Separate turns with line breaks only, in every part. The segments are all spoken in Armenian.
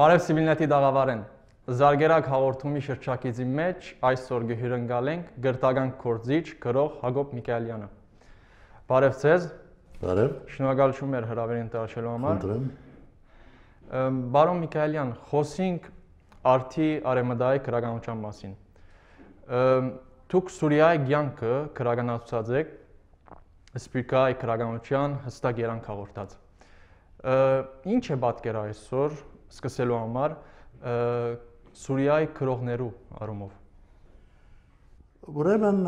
Բարև Սիվիլնետի դաղավարեն։ Զարգերակ հաղորդումի շրջակիցի մեջ այսօր գհյուրընկալ ենք գրտական գործիչ գրող Հակոբ Միկայելյանը։ Բարև ցեզ։ Բարև։ Շնորհակալություն մեր հրավերին տալու համար։ Խնդրեմ։ Բարոն Միկայելյան, խոսենք արթի արեմդայի քրագանության մասին։ Դուք Սուրիայի ցանկը քրագանացած եք սպիկայի քրագանության հստակ երանք հաղորդած։ Ինչ է պատկերը այսօր սկսելու համար Սուրիայի քրողներու առումով։
Ուրեմն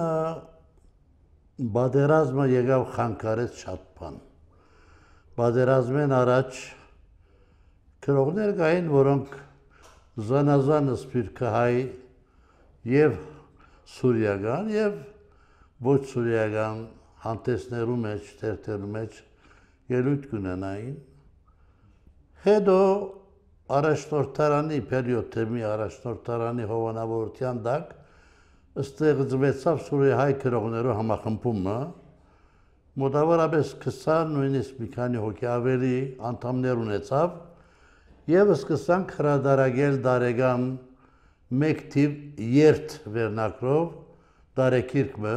բادرազմը եղավ խանգարեց շատ բան։ Բادرազմեն առաջ քրողներ կային, որոնք զանազան սպիրկահայ եւ սուրիական եւ ոչ սուրիական հանդեսներու մեջ, թերթերու մեջ ելույթ կունենային։ Հետո առաջնորդարանի Փերյոթեմի առաջնորդարանի հովանավորության դակ ստեղծվեցավ Սուրի հայ քրողներու համախմբումը մոտավորապես 20 նույնիսկ մի քանի հոգի ավելի անդամներ ունեցավ եւ սկսան հրադարագել դարեգան մեկ թիվ երթ վերնակրով դարեկիրքը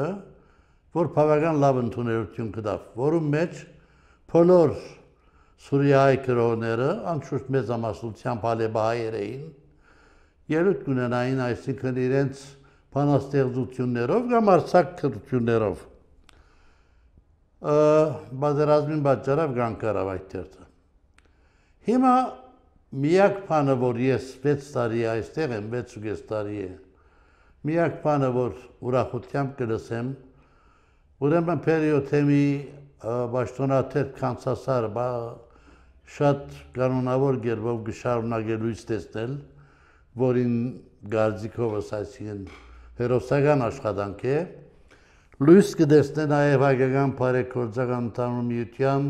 որ բավական լավ ընդունելություն կդավ որում մեջ բոլոր Սուրիայի քրոները անշուշտ մեծամասնությամբ ալեբահայեր էին ելույթ ունենային, այսինքն իրենց բանաստեղծություններով կամ արցակ քրություններով։ Բادرազմին պատճառով կան կարավ այդ դերտը։ Հիմա միակ բանը, որ ես 6 տարի այստեղ եմ, 6.5 տարի է։ Միակ բանը, որ ուրախությամբ կլսեմ, ուրեմն Պերիոթեմի պաշտոնաթերթ կանցասար բա շատ կանոնավոր գերբով գշարունակելուց տեսնել, որին գարձիկովս այսին հերոսական աշխատանք է, լույս կդեսնե նաև հայկական բարեգործական ընդհանրության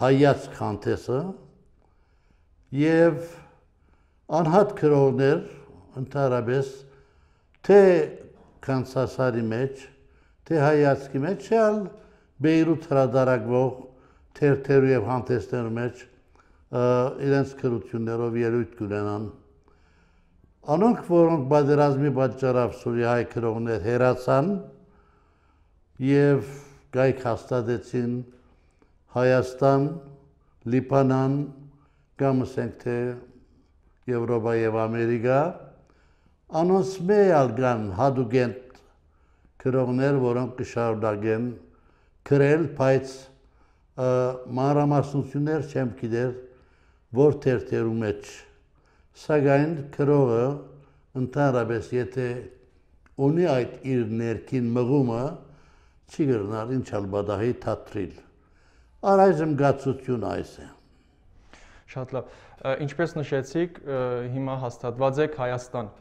հայաց քանթեսը եւ անհատ քրոներ ընդհանրապես թե կանցասարի մեջ, թե հայացքի մեջ, այլ Բեյրութ հրադարակվող թերթերու եւ հանդեսներու մեջ իրենց քրություններով ելույթ կունենան։ Անոնք, որոնք բادرազմի պատճառով Սուրիայի քրողներ հերացան եւ գայք հաստատեցին Հայաստան, Լիբանան կամ ասենք թե Եվրոպա եւ Ամերիկա, անոնց մեյալ կան հադուգենտ քրողներ, որոնք կշարունակեն գրել, բայց մանրամասնություններ չեմ գիտեր որ թերթերու մեջ։ Սակայն գրողը ընդհանրապես եթե ունի այդ իր ներքին մղումը, չի գրնար ինչ ալբադահի թատրիլ։ Առայժմ գացություն այս է։
Շատ լավ։ Ինչպես նշեցիք, հիմա հաստատված եք Հայաստան։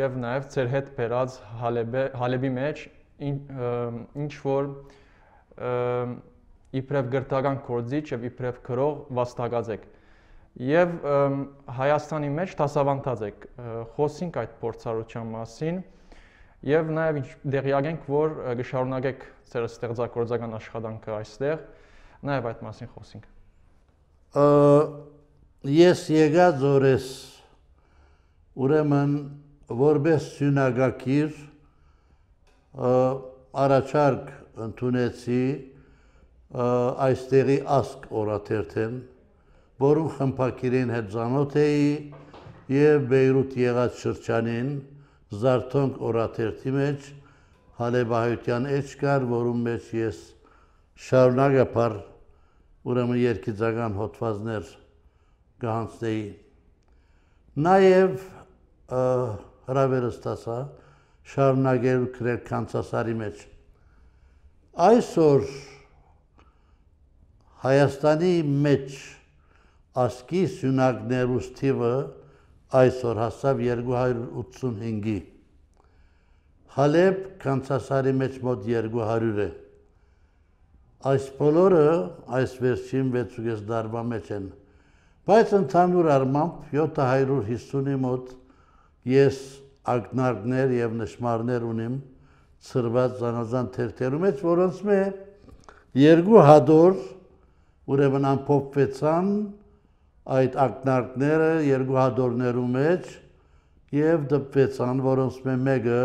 Եվ նաև ծեր հետ բերած Հալեբի մեջ ինչ որ իբրև գրթական կորձիչ եւ իբրև գրող վաստակած եք եւ Հայաստանի մեջ դասավանդած եք խոսինք այդ փորձառության մասին եւ նաեւ դեղյակ ենք որ կշարունակեք ձեր ստեղծագործական աշխատանքը այստեղ նաեւ այդ մասին խոսինք
Ա, ես եկած օրս ուրեմն որպես սյունակակիր առաջարկ ընդունեցի այստեղի ասկ օրաթերթեմ, որում խմփակիրին հետ ճանոթ էի եւ Բեյրութ եղած շրջանին Զարթոնք օրաթերթի մեջ Հալեբահյության էջ կար, որում մեջ ես շարունակապար ուրեմն երկիծական հոդվածներ գահանցեի։ Նաեւ հրավերը ստացա, շարունակելու գրել Կանցասարի մեջ։ Այսօր Հայաստանի մեջ ասկի սյունակներու ստիվը այսօր հասավ 285-ի։ Հալեբ Կանցասարի մեջ մոտ 200 է։ Այս բոլորը այս վերջին 6 դարվա մեջ են։ Բայց ընդհանուր առմամբ 750-ի մոտ ես ակնարկներ եւ նշмарներ ունեմ ծրված զանազան թերթերու մեջ, որոնց մե երկու հադոր ուրեմն ամփոփվեցան այդ ակնարկները երկու հադորներու մեջ եւ դպվեցան, որոնց մե մեկը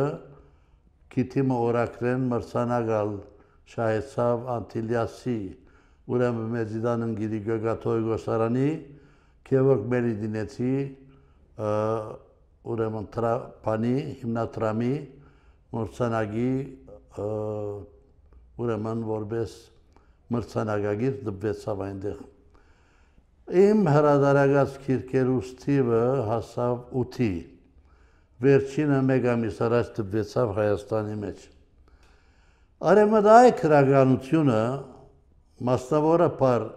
քիթիմը օրակրեն մրցանակալ շահեցավ Անտիլիասի ուրեմն մեծիդանն գիրի գոգաթոյ գոսարանի Քևորգ Մերիդինեցի ուրեմն տրապանի հիմնադրամի մրցանակի ուրեմն որպես մրցանակագիր դպվեցավ այնտեղ։ Իմ հրադարագած քիրկերուս թիվը հասավ 8-ի։ Վերջինը մեկ ամիս առաջ դպվեցավ Հայաստանի մեջ։ Արևմտայ քրագանությունը մասնավորը բար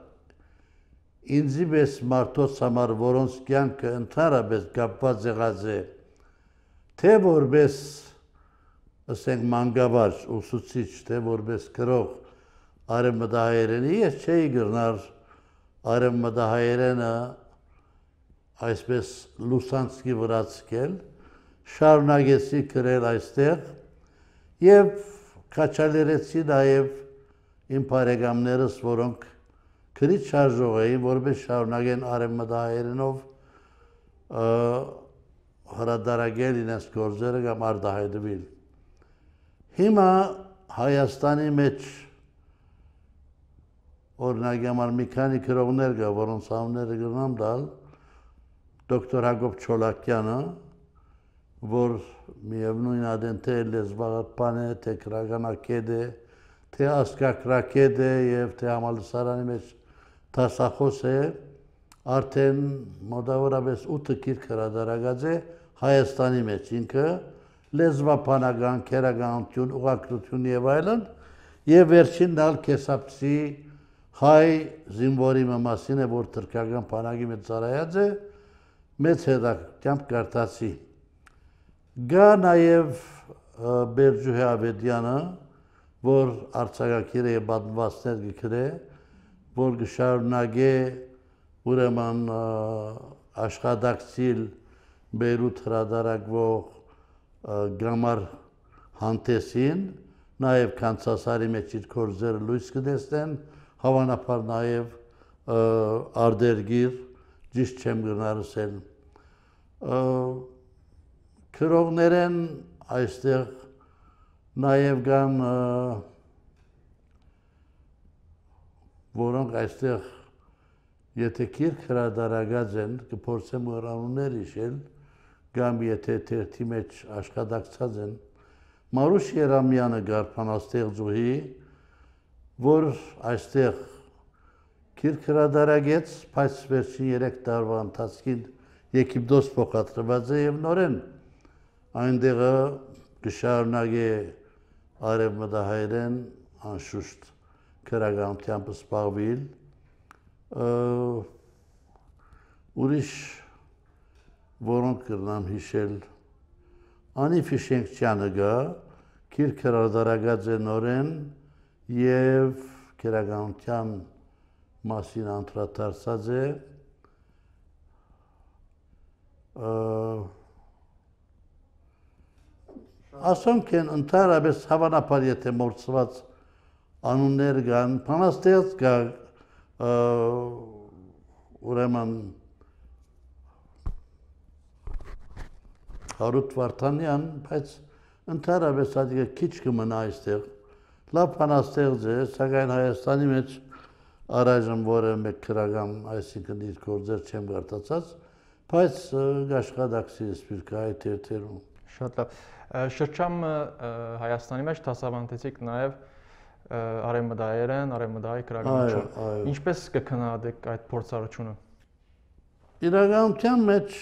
ինձի պես մարդոց համար, որոնց կյանքը ընդհանրապես կապված եղած է թե որպես ասենք մանգավարժ, ուսուցիչ, թե որպես գրող արևմտահայերենի ես չէի գրնար արևմտահայերենը այսպես լուսանցքի վրացկել, շարունակեցի գրել այստեղ եւ քաչալերեցի նաեւ իմ բարեկամներս, որոնք գրից շարժող էին, որպես շարունակեն արևմտահայերենով հրադարագել իրենց գործերը կամ արդահայտվել։ Հիմա Հայաստանի մեջ օրինակ համար մի քանի գրողներ կա, որոնց անունները գրնամ դալ, դոկտոր Հակոբ Չոլակյանը, որ միևնույն ադենտե լեզվական է, թե քրագանակետ է, թե ասկակրակետ է եւ թե համալսարանի մեջ դասախոսը արդեն մոտավորապես 8 գիրք հրադարագած է Հայաստանի մեջ ինքը լեզվապանական, քերականություն, ուղղակցություն եւ այլն եւ վերջին դալ կեսապսի հայ զինվորի մասին է որ թրքական բանակի մեջ ծառայած է մեծ հետաքրքրությամբ կարտացի գա նաեւ Բերջուհի Ավետյանը որ արցակակիրը բադվածներ գրել է որ գշարունակե ուրեմն աշխատակցիլ Բեյրութ հրադարակվող գրամար հանդեսին, նաև կանցասարի մեջ իր կորձերը լույս կտեսնեն, հավանաբար նաև արդերգիր ճիշտ չեմ գնարսել։ Քրողներեն այստեղ նաև կան և որոնք այստեղ եթե քիրք հրադարագած են, կփորձեմ օրանուններ իշել, կամ եթե թերթի մեջ աշխատակցած են, Մարուշ Երամյանը գարփանաստեղծուհի, որ այստեղ քիրք հրադարագեց, բայց վերջին 3 տարվա ընթացքում Եգիպտոս փոխադրված է եւ նորեն այնտեղը կշարունակի արևմտահայերեն անշուշտ քրագամությամբ սպաղվել, ուրիշ որոնք կրնամ հիշել, անիվ հիշենքճյանը գա, կիր կրարդարագած է նորեն և կերագանության մասին անդրատարսած է, ասոնք են ընդհարապես հավանապար եթե մորցված անուններ կան, փանաստեղծ կա, ուրեմն Հարութ Վարդանյան, բայց ընդհանրապես ադիկը քիչ կմնա այստեղ։ Լավ փանաստեղծ է, սակայն Հայաստանի մեջ առայժմ որը մեկ քրական, այսինքն իր գործեր չեմ գարտացած, բայց աշխատակցի սպիրկա այդ թերթերում։ Շատ
լավ։ Շրջամ Հայաստանի մեջ դասավանդեցիք նաև արևմտահայերեն, արևմտահայ քրագնաճով։ Ինչպես կքննադեք այդ փորձառությունը։
Իրականության մեջ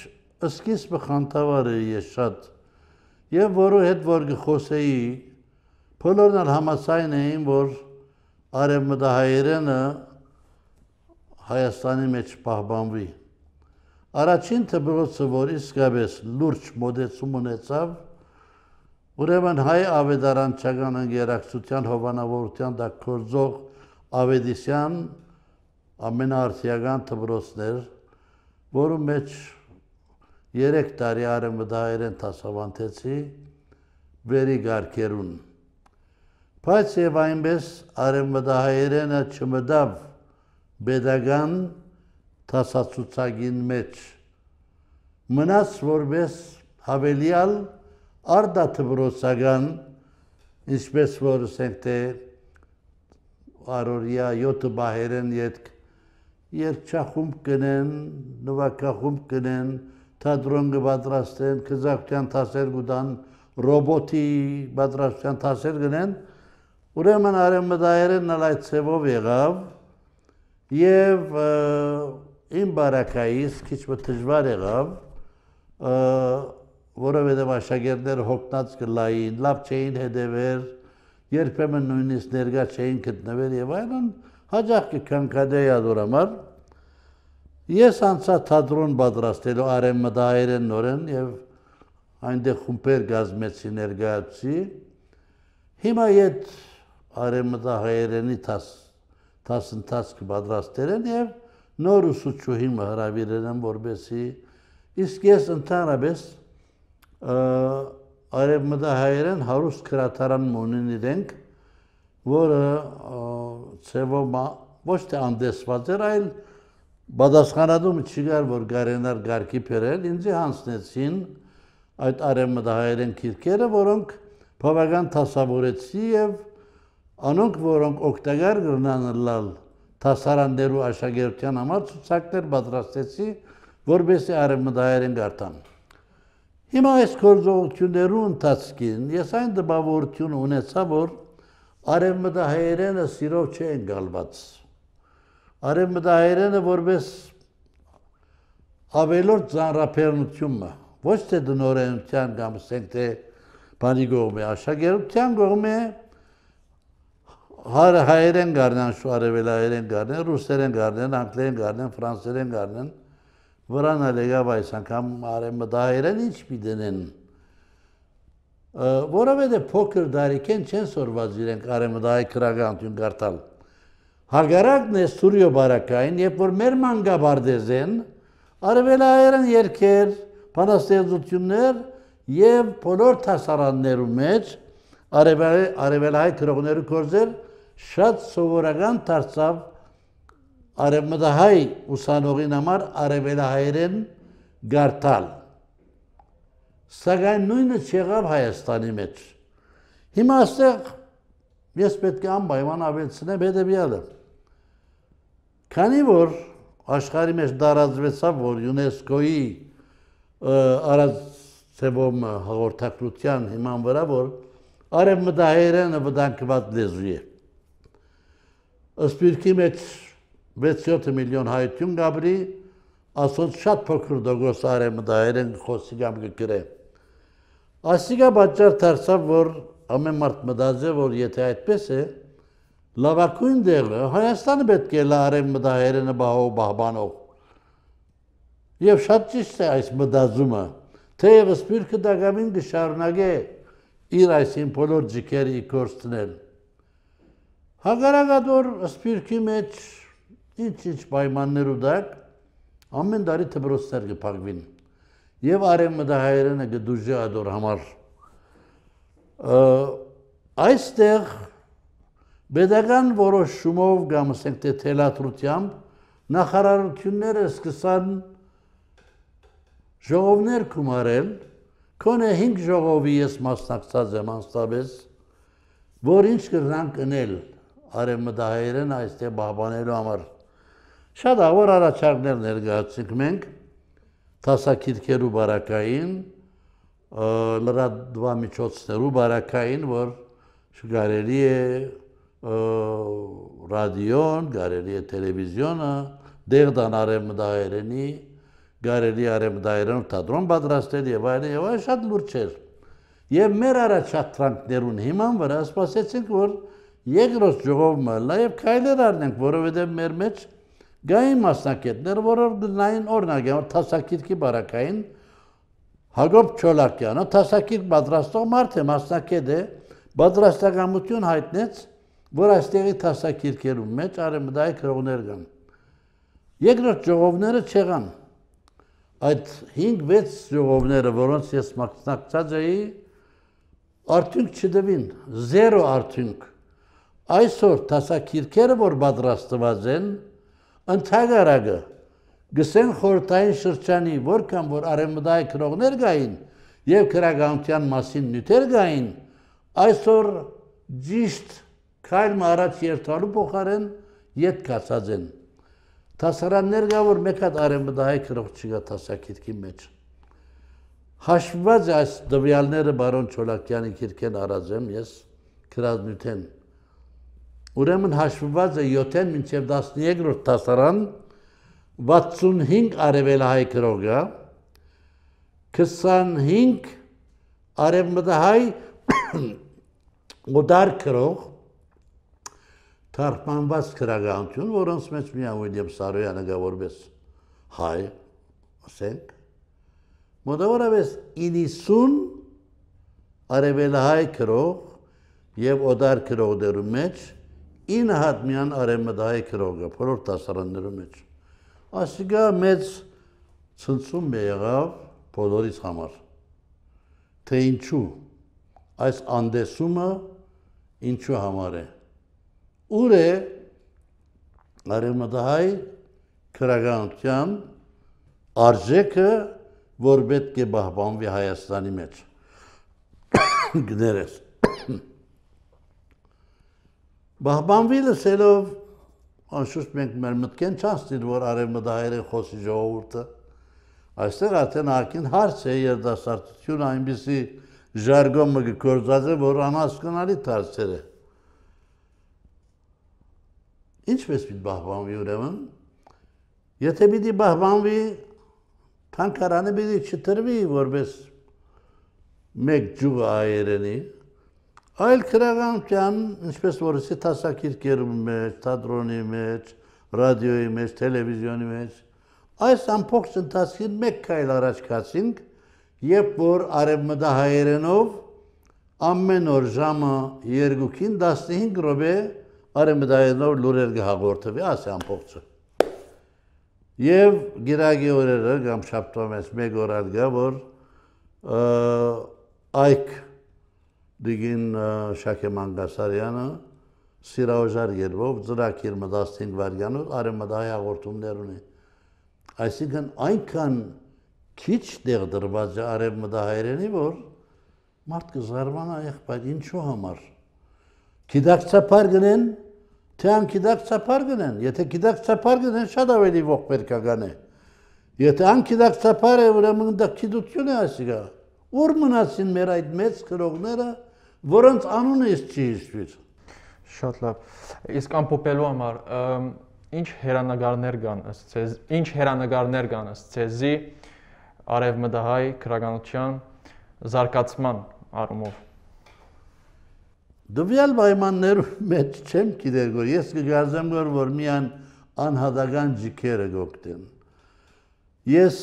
սկիզբը խանդավառը ես շատ եւ որու հետ որ գխոսեի բոլորն ալ համասայն էին որ արևմտահայերենը Հայաստանի մեջ պահպանվի։ Առաջին դպրոցը, որ իսկապես լուրջ մոդեցում ունեցավ, Ուրեմն հայ ավետարանչական ընկերակցության հովանավորության դա կորձող ավետիսյան ամենաարդիական դպրոցներ, որում մեջ 3 տարի արևմտահայերեն դասավանդեցի վերի գարկերուն։ Բայց եւ այնպես արևմտահայերենը չմտավ pedagogan դասացուցակին մեջ։ Մնաց որպես հավելյալ արդա դպրոցական ինչպես որ ասենք թե արորիա 7 բահերեն յետք երկչախում կնեն նվակախում կնեն թատրոն կպատրաստեն քզակցյան տասեր գուտան ռոբոտի պատրաստյան տասեր գնեն ուրեմն արեմդայերն ալ այդ ծևով եղավ եւ իմ բարակայից քիչ մտժվար եղավ որովհետև աշակերտները հոգնած կլային, լավ չէին հետևեր, երբեմն նույնիսկ ներկա չէին գտնվել եւ այլն, հաջող կքնկադեյա դորամար։ Ես անցա թատրոն պատրաստելու արեմմտահայերեն նորեն եւ այնտեղ խումբեր գազմեցի ներկայացի։ Հիմա այդ արեմմտահայերենի տաս տասնտասկ պատրաստերեն եւ նոր ուսուցչուհի հրավիրել եմ որբեսի իսկ ես ընդհանրապես արևմտահայերեն հարուստ քրատարան մոնին իրենք, որը ծևով ոչ թե անդեսված էր, այլ բադասխանադում չգար, որ գարենար գարկի պերել, ինձի հանցնեցին այդ արևմտահայերեն կիրկերը, որոնք բավական թասավորեցի և անոնք, որոնք ոգտագար գրնանրլալ թասարաններու աշագերության համար ծուցակներ բադրաստեցի, որբեսի արևմտահայերեն գարտան։ Հիմա այս գործողություններու ընթացքին ես այն դպավորություն ունեցա, որ արևմտահայերենը սիրով չեն գալված։ Արևմտահայերենը որպես ավելորդ ծանրապերնությունը, ոչ թե դնորենության կամ ասենք թե բանի գողմե, աշակերության գողմե հայերեն գարնան, շու արևելահայերեն գարնեն, ռուսերեն գարնեն, անգլերեն գարնեն, ֆրանսերեն գարնեն, գարնեն վրան էլ եկավ այս անգամ արեմդահերեն ինչ պիտենեն։ Որովհետև փոքր դարիքեն չեն սորված իրենք արեմդահի քրական տուն գարտալ։ Հարգարակն է Սուրյո բարակային, երբ որ մեր մանգաբարդեզեն արևելահայերեն երկեր, բանաստեղծություններ եւ բոլոր հասարաններու մեջ արևելահայ արևելահայ քրողներու կորզեր շատ սովորական դարձավ արևմտահայ ուսանողին համար արևելահայերեն գարտալ։ Սակայն նույնը չեղավ Հայաստանի մեջ։ Հիմա այստեղ ես պետք է անպայման ավելցնեմ հետևյալը։ Քանի որ աշխարհի մեջ դարաձվեցավ, որ ՅՈՒՆԵՍԿՕ-ի արած ծեվում հաղորդակցության հիման վրա, որ արևմտահայերենը վտանգված լեզու է։ Սպիրքի մեջ 6-7 միլիոն հայություն գաբրի, ասոց շատ փոքր դոգոս արեմ դա երեն խոսիգամ գկրե։ Ասիգա բաճար դարձավ, որ ամեն մարդ մտածե, որ եթե այդպես է, լավակույն դեղը Հայաստանը պետք է լարեմ մտա երենը բահով բահբանով։ Եվ շատ ճիշտ է այս մտածումը, թեև սպիրկը դակամին կշարունակե իր այսին բոլոր ջիքերի կորցնել։ Հակառակը դոր սպիրկի մեջ ինչ-ինչ պայմաններով դակ ամեն տարի դպրոցներ կփակվին։ Եվ արևմտահայերենը գդուժի ադոր համար։ Այստեղ Բեդական որոշումով կամ ասենք թե թելատրությամբ նախարարությունները սկսան ժողովներ կումարել, կոնե 5 ժողովի ես մասնակցած եմ անստաբես, որ ինչ կրանք ընել արևմտահայերեն այստեղ բահբանելու համար։ Շատ ավոր առաջարկներ ներկայացրիք մենք տասակիրքերու բարակային, լրատվամիջոցներու բարակային, որ գարելի է ռադիոն, գարելի է տելևիզիոնը, դեղդան արևմտահայերենի, գարելի արևմտահայերենով թատրոն պատրաստել եւ այլն եւ այլ շատ լուրջ էր։ Եվ մեր առաջադրանքներուն հիման վրա սпасեցինք, որ երկրորդ ժողովը լավ քայլեր առնենք, որովհետեւ մեր մեջ մեր Գային մասնակետներ, որով նային օրնակ են, որ թասակիրկի բարակային Հակոբ Չոլակյանը թասակիրք պատրաստող մարդ է, մասնակետ է, պատրաստակամություն հայտնեց, որ այստեղի թասակիրքերում մեջ արեմդայի քրողներ կան։ Երկրորդ ժողովները չեղան։ Այդ 5-6 ժողովները, որոնց ես մասնակցած էի, արդյունք չդվին, 0 արդյունք։ Այսօր թասակիրքերը, որ պատրաստված են, ընդհանրակը գսեն խորտային շրջանի որքան որ արեմդայ քրողներ գային եւ քրագանության մասին նյութեր գային այսօր ճիշտ քայլ մարած երթալու փոխարեն յետ կացած են Թասարաններ գա որ մեկ հատ արեմդայ քրող չկա թասակիրքի մեջ հաշված այս դվյալները բարոն Չոլակյանի քիրքեն առած եմ ես քրազնյութեն Ուրեմն հաշվված է 7-ն մինչև 13-րդ դասարան 65 արևելահայ կրոգա, 25 արևմտահայ ուդար կրող, թարգմանված քրագանություն, որոնց մեջ միան Ուիլյամ Սարոյանը գա որպես հայ, ասենք, մոտավորապես 90 արևելահայ կրող եւ օդար կրող դերու մեջ ինը հատ միան արեմդայի քրոգը փորոր տասարաններու մեջ։ Ասիկա մեծ ցնցում եղավ բոլորիս համար։ Թե ինչու այս անդեսումը ինչու համար է։ Ուր է արեմդահայ քրագանության արժեքը, որ պետք է բահբանվի Հայաստանի մեջ։ Գներես։ Բահբանվիլը սելով անշուշտ մենք մեր մտքեն չանցնին, որ արևմտահայերեն խոսի ժողովուրդը։ Այստեղ արդեն արկին հարց է երդասարտություն այնպիսի ժարգոն մը գործած է, որ անհասկանալի դարձել է։ Ինչպես պիտի բահբանվի ուրեմն։ Եթե պիտի բահբանվի, թանկարանը պիտի չտրվի, որպես մեկ ջուղ այերենի, Այլ քրագանքյան, ինչպես որ ասի տասակիր կերում մեջ, թատրոնի մեջ, ռադիոյի մեջ, տելևիզիոնի մեջ, այս ամբողջ ընթացքին մեկ քայլ առաջ գացինք, երբ որ արևմտա հայերենով ամեն օր ժամը 2-ին 15 րոպե արևմտա հայերենով լուրեր կհաղորդվի ասի ամբողջը։ Եվ գիրագի օրերը կամ շաբթով մեկ օր ալգա որ այք դիգին Շակե Մանգասարյանը սիրաոժար երբով ծրակիր մտածին վարյանով արեմդայի հաղորդումներ ունի։ Այսինքն այնքան քիչ դեղ դրված է արևմտա հայերենի, որ մարդ կզարմանա եղբայր ինչու համար։ Գիտակցապար գնեն, թե անկիդակցապար գնեն, եթե գիտակցապար գնեն շատ ավելի ողբերգական է։ Եթե անկիդակցապար է, ուրեմն դա գիտություն է ասիկա։ Որ մնացին մեր այդ մեծ գրողները,
որոնց անունը ես չի հիշվիր։ Շատ լավ։ Իսկ ամփոփելու համար ինչ հերանագարներ կան ըստ ցեզ, ինչ հերանագարներ կան ըստ ցեզի արևմտահայ քրագանության զարգացման առումով։
Դվյալ պայմաններով մեջ չեմ գիտեր, որ ես կգազեմ որ որ միան անհատական ջիքերը գոկտեն։ Ես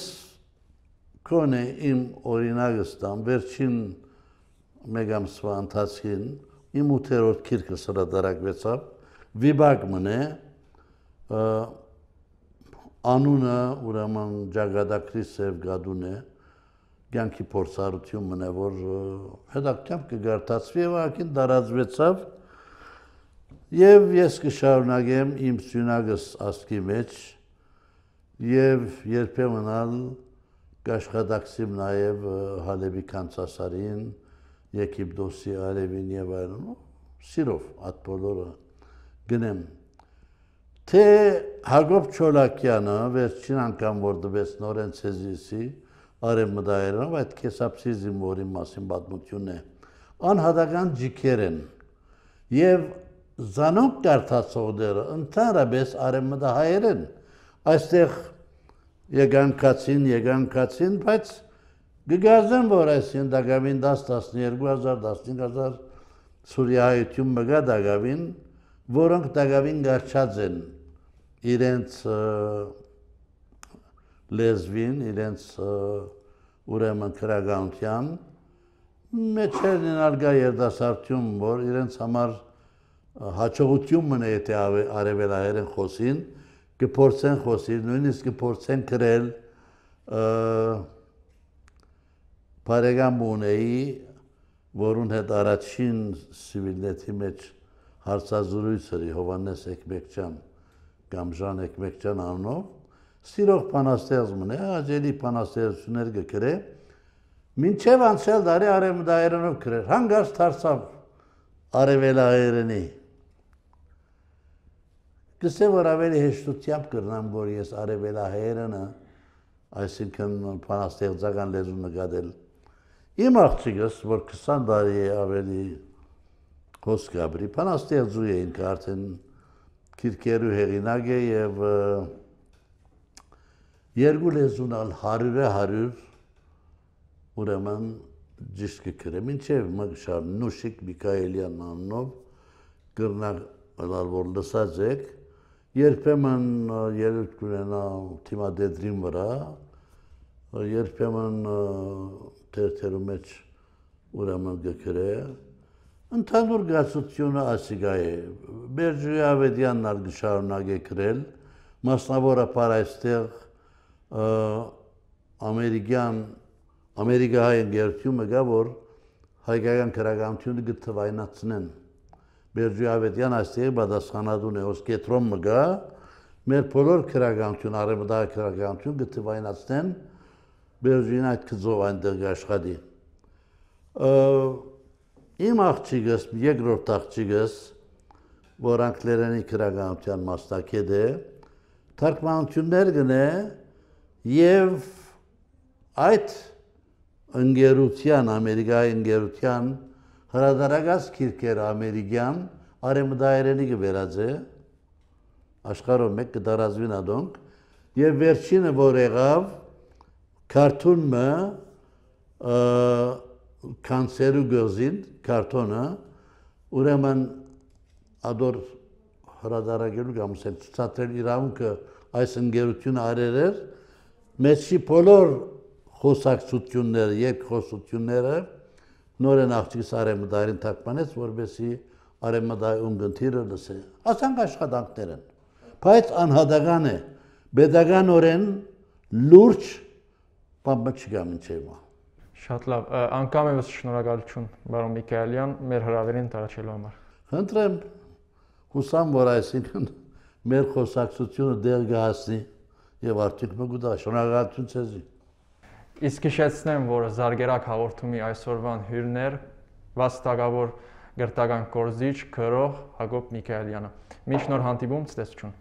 կոնե իմ օրինակը ստամ վերջին մեկ ամսվա ընթացքին իմ ութերորդ քիրքը սրադարակվեցավ, վիբագմն է, անունը ուրաման ճագադակրիս և գադուն է, գյանքի փորձարություն մն է, որ հետաքությամբ կգարտացվի և ակին դարածվեցավ և ես կշարունակեմ իմ սյունագս աստքի մեջ և երբեմնալ կաշխատակցիմ նաև հալևի կանցասարին, Եգիպտոսի, Արևին եւ այլն, սիրով ատպոլորը գնեմ թե Հակոբ Չոլակյանը վերջին անգամ որ դվեց նորեն ցեզիսի արևմտայերով այդ քեսապսիզմ որի մասին պատմությունն է անհատական ջիքեր են եւ զանոք կարդացողները ընդհանրապես արևմտահայեր են այստեղ եգանկացին, եգանկացին, բայց Գգազդեն, որ այս ընդագավին 10-12000, 15000 Սուրիայություն մգա դագավին, որոնք դագավին գարչած են իրենց լեզվին, իրենց ուրեմն քրագանության մեջ են ալգա երդասարտյուն, որ իրենց համար հաջողություն մնա եթե արևելահերեն խոսին, կփորձեն խոսին, նույնիսկ կփորձեն գրել բարեկամ ունեի, որուն հետ առաջին սիվիլնետի մեջ հարցազրույց էր Հովանես Էկմեկչյան կամ Ժան Էկմեկչյան անունով, սիրող բանաստեղծումն է, աջելի բանաստեղծություններ գրե, մինչև անցյալ դարի արևմտահայերենով գրեր, հանգարց դարձավ արևելահայերենի։ Գսե որ ավելի հեշտությամբ կրնամ, որ ես արևելահայերենը, այսինքն բանաստեղծական լեզու նկատել Իմ աղջիկս, որ 20 տարի է ավելի հոսկաբրի, փանաստեղծու է ինքը արդեն քիրկերու հեղինակ է եւ երկու լեզունալ 100-ը 100 ուրեմն ճիշտ կգրեմ, ինչեւ մգշար Նուշիկ Միկայելյան անունով գրնակ լալ որ լսած եք, երբեմն երրորդ կունենա թիմադեդրին վրա, երբեմն թերթերու մեջ ուրեմն գկրե ընդհանուր գացությունը ասիգա է Բերջի Ավետյանն ալ գշարունակե գրել մասնավորապես այստեղ ամերիկյան ամերիկահայ գերտումը գա որ հայկական քրագամությունը գտվայնացնեն Բերջի Ավետյան այստեղ բադասխանադուն է ոսկետրոմ մգա մեր բոլոր քրագամություն արևմտյան քրագամություն գտվայնացնեն բերժինակ կծով այնտեղ աշխատի։ Իմ աղջիկս, երկրորդ աղջիկս, որ անգլերենի քրագանության մասնակետ է, թարգմանություններ գնե եւ այդ ընկերության, ամերիկայի ընկերության հրադարագած քիրքեր ամերիկյան արեմդայերենի կվերածե աշխարհում մեկ կդարազվին ադոնք եւ վերջինը որ եղավ Քարտոնը կանսերու գոզին, քարտոնը ուրեմն ադոր հրադարագելու կամ սեն ցածրել իրավունքը այս ընկերությունը արել էր մեծի բոլոր խոսակցությունները, երկխոսությունները նորեն աղջիկս արեմդային թարգմանեց, որբեսի արեմդայում գնդիրը լսեն։ Ասանք աշխատանքներ են։ Բայց անհատական է, pedagogan օրեն լուրջ բամբա չկա մինչև հիմա։
Շատ լավ, անգամ եւս շնորհակալություն բարոն Միքայելյան մեր հրավերին տարածելու համար։
Խնդրեմ հուսամ որ այսինքն մեր խոսակցությունը դեր գահացնի եւ արդյոք մգուտա շնորհակալություն ցեզի։
Իսկ հիշեցնեմ, որ Զարգերակ հաղորդումի այսօրվան հյուրներ վաստակավոր գրտական կորզիչ, քրող Հակոբ Միքայելյանը։ Մինչ նոր հանդիպում, ցտեսություն։